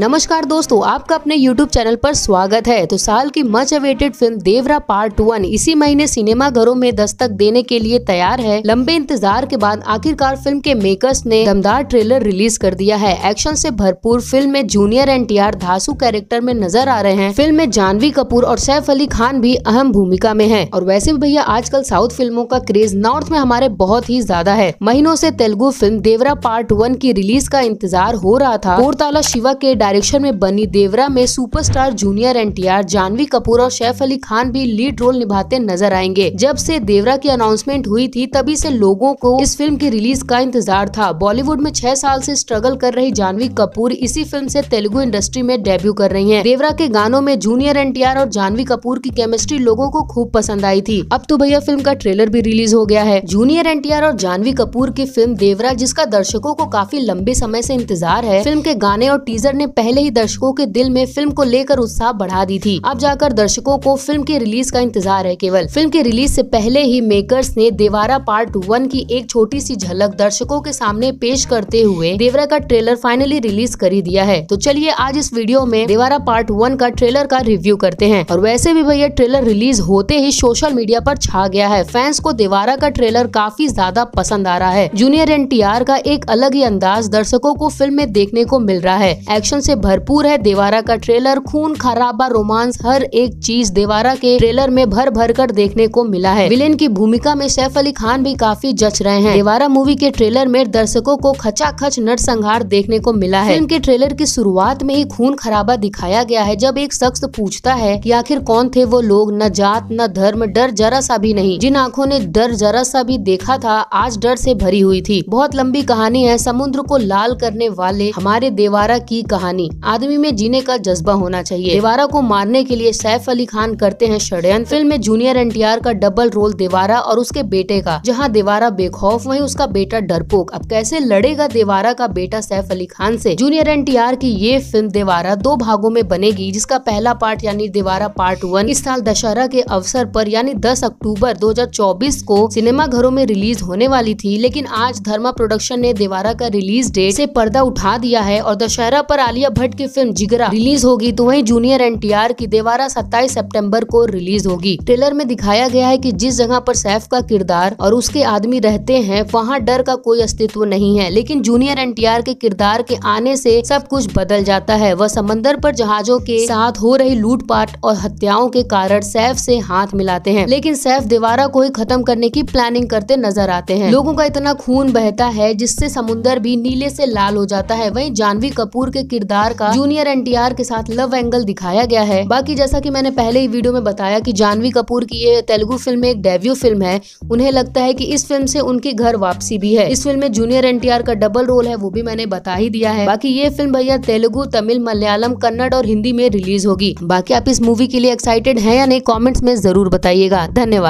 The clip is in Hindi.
नमस्कार दोस्तों आपका अपने YouTube चैनल पर स्वागत है तो साल की much awaited film Devara part one इसी महीने सिनेमा घरों में दस्तक देने के लिए तैयार है लंबे इंतजार के बाद आखिरकार फिल्म के मेकर्स ने दमदार ट्रेलर रिलीज कर दिया है एक्शन से भरपूर फिल्म में जूनियर एन टी धासु कैरेक्टर में नजर आ रहे हैं फिल्म में जानवी कपूर और सैफ अली खान भी अहम भूमिका में है और वैसे भी भैया आजकल साउथ फिल्मों का क्रेज नॉर्थ में हमारे बहुत ही ज्यादा है महीनों ऐसी Telugu film Devara part one की रिलीज का इंतजार हो रहा था कोरताला शिवा के डायरेक्शन में बनी देवरा में superstar junior NTR Janhvi Kapoor और सैफ अली खान भी लीड रोल निभाते नजर आएंगे जब से देवरा की अनाउंसमेंट हुई थी तभी से लोगों को इस फिल्म की रिलीज का इंतजार था बॉलीवुड में छह साल से स्ट्रगल कर रही जानवी कपूर इसी फिल्म से तेलुगु इंडस्ट्री में डेब्यू कर रही हैं। देवरा के गानों में जूनियर एनटीआर और जानवी कपूर की केमिस्ट्री लोगों को खूब पसंद आई थी अब तो भैया फिल्म का ट्रेलर भी रिलीज हो गया है जूनियर एनटीआर और जानवी कपूर की फिल्म देवरा जिसका दर्शकों को काफी लंबे समय ऐसी इंतजार है फिल्म के गाने और टीजर ने पहले ही दर्शकों के दिल में फिल्म को लेकर उत्साह बढ़ा दी थी अब जाकर दर्शकों को फिल्म के रिलीज का इंतजार है केवल फिल्म के रिलीज से पहले ही मेकर्स ने देवारा पार्ट वन की एक छोटी सी झलक दर्शकों के सामने पेश करते हुए देवरा का ट्रेलर फाइनली रिलीज कर ही दिया है तो चलिए आज इस वीडियो में देवारा पार्ट वन का ट्रेलर का रिव्यू करते हैं और वैसे भी भैया ट्रेलर रिलीज होते ही सोशल मीडिया पर छा गया है फैंस को देवारा का ट्रेलर काफी ज्यादा पसंद आ रहा है जूनियर एन का एक अलग ही अंदाज दर्शकों को फिल्म में देखने को मिल रहा है एक्शन एक्शन से भरपूर है देवारा का ट्रेलर खून खराबा रोमांस हर एक चीज देवारा के ट्रेलर में भर भर कर देखने को मिला है विलेन की भूमिका में सैफ अली खान भी काफी जच रहे हैं देवारा मूवी के ट्रेलर में दर्शकों को खचा खच नरसंहार देखने को मिला है फिल्म के ट्रेलर की शुरुआत में ही खून खराबा दिखाया गया है जब एक शख्स पूछता है की आखिर कौन थे वो लोग न जात न धर्म डर जरा सा भी नहीं जिन आँखों ने डर जरा सा भी देखा था आज डर से भरी हुई थी बहुत लंबी कहानी है समुद्र को लाल करने वाले हमारे देवारा की कहानी कहानी आदमी में जीने का जज्बा होना चाहिए देवारा को मारने के लिए सैफ अली खान करते हैं षड्यंत्र फिल्म में जूनियर एन का डबल रोल देवारा और उसके बेटे का जहाँ देवारा बेखौफ वही उसका बेटा डरपोक अब कैसे लड़ेगा देवारा का बेटा सैफ अली खान ऐसी जूनियर एन की ये फिल्म देवारा दो भागों में बनेगी जिसका पहला पार्ट यानी देवारा पार्ट वन इस साल दशहरा के अवसर पर यानी 10 अक्टूबर 2024 को सिनेमा घरों में रिलीज होने वाली थी लेकिन आज धर्मा प्रोडक्शन ने देवारा का रिलीज डेट से पर्दा उठा दिया है और दशहरा पर आली आलिया भट्ट की फिल्म जिगरा रिलीज होगी तो वहीं जूनियर आर की देवारा 27 सितंबर को रिलीज होगी ट्रेलर में दिखाया गया है कि जिस जगह पर सैफ का किरदार और उसके आदमी रहते हैं वहाँ डर का कोई अस्तित्व नहीं है लेकिन जूनियर आर के किरदार के आने से सब कुछ बदल जाता है वह समंदर पर जहाजों के साथ हो रही लूटपाट और हत्याओं के कारण सैफ से हाथ मिलाते हैं लेकिन सैफ देवारा को ही खत्म करने की प्लानिंग करते नजर आते हैं लोगों का इतना खून बहता है जिससे समुन्दर भी नीले से लाल हो जाता है वहीं जानवी कपूर के किरदार किरदार का जूनियर एन के साथ लव एंगल दिखाया गया है बाकी जैसा की मैंने पहले ही वीडियो में बताया की जानवी कपूर की ये तेलुगु फिल्म एक डेब्यू फिल्म है उन्हें लगता है की इस फिल्म ऐसी उनकी घर वापसी भी है इस फिल्म में जूनियर एन का डबल रोल है वो भी मैंने बता ही दिया है बाकी ये फिल्म भैया तेलुगु तमिल मलयालम कन्नड़ और हिंदी में रिलीज होगी बाकी आप इस मूवी के लिए एक्साइटेड है या नहीं कमेंट्स में जरूर बताइएगा धन्यवाद